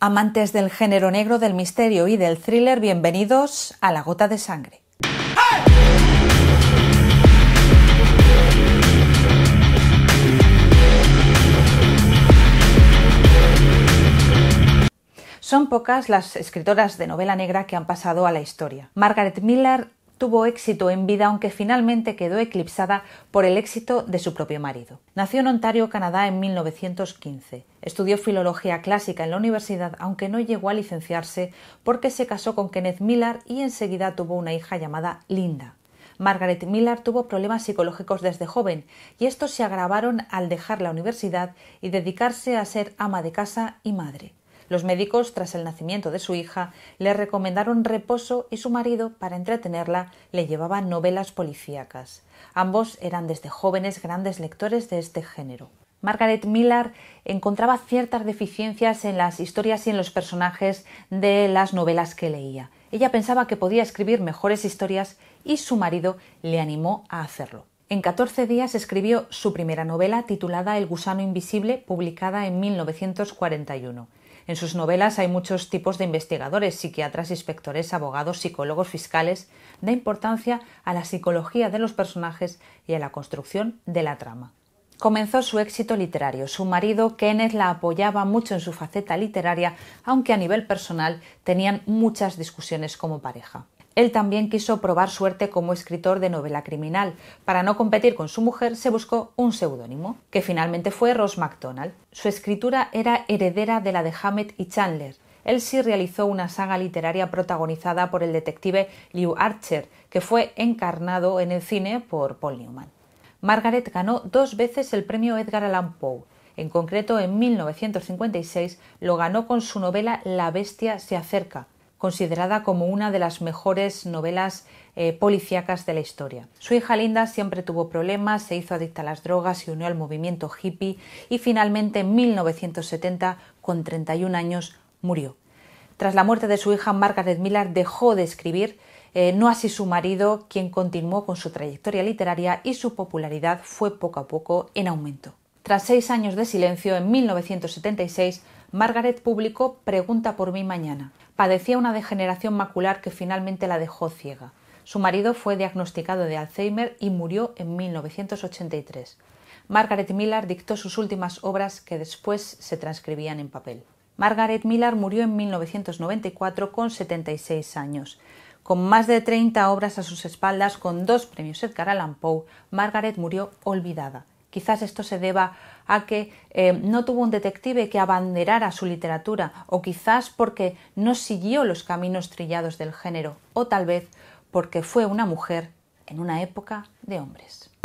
Amantes del género negro, del misterio y del thriller, bienvenidos a La Gota de Sangre. Son pocas las escritoras de novela negra que han pasado a la historia. Margaret Miller tuvo éxito en vida aunque finalmente quedó eclipsada por el éxito de su propio marido. Nació en Ontario, Canadá en 1915. Estudió filología clásica en la universidad aunque no llegó a licenciarse porque se casó con Kenneth Millar y enseguida tuvo una hija llamada Linda. Margaret Millar tuvo problemas psicológicos desde joven y estos se agravaron al dejar la universidad y dedicarse a ser ama de casa y madre. Los médicos, tras el nacimiento de su hija, le recomendaron reposo y su marido, para entretenerla, le llevaba novelas policíacas. Ambos eran desde jóvenes grandes lectores de este género. Margaret Millar encontraba ciertas deficiencias en las historias y en los personajes de las novelas que leía. Ella pensaba que podía escribir mejores historias y su marido le animó a hacerlo. En 14 días escribió su primera novela titulada El gusano invisible, publicada en 1941. En sus novelas hay muchos tipos de investigadores, psiquiatras, inspectores, abogados, psicólogos, fiscales. Da importancia a la psicología de los personajes y a la construcción de la trama. Comenzó su éxito literario. Su marido, Kenneth, la apoyaba mucho en su faceta literaria, aunque a nivel personal tenían muchas discusiones como pareja. Él también quiso probar suerte como escritor de novela criminal. Para no competir con su mujer, se buscó un seudónimo, que finalmente fue Ross MacDonald. Su escritura era heredera de la de Hammett y Chandler, Él sí realizó una saga literaria protagonizada por el detective Liu Archer, que fue encarnado en el cine por Paul Newman. Margaret ganó dos veces el premio Edgar Allan Poe. En concreto, en 1956 lo ganó con su novela La bestia se acerca, considerada como una de las mejores novelas eh, policíacas de la historia. Su hija Linda siempre tuvo problemas, se hizo adicta a las drogas, se unió al movimiento hippie y finalmente en 1970, con 31 años, murió. Tras la muerte de su hija, Margaret Miller dejó de escribir, eh, no así su marido, quien continuó con su trayectoria literaria y su popularidad fue poco a poco en aumento. Tras seis años de silencio, en 1976, Margaret publicó Pregunta por mí mañana, padecía una degeneración macular que finalmente la dejó ciega. Su marido fue diagnosticado de Alzheimer y murió en 1983. Margaret Miller dictó sus últimas obras que después se transcribían en papel. Margaret Miller murió en 1994 con 76 años. Con más de 30 obras a sus espaldas, con dos premios Edgar Allan Poe, Margaret murió olvidada Quizás esto se deba a que eh, no tuvo un detective que abanderara su literatura, o quizás porque no siguió los caminos trillados del género, o tal vez porque fue una mujer en una época de hombres.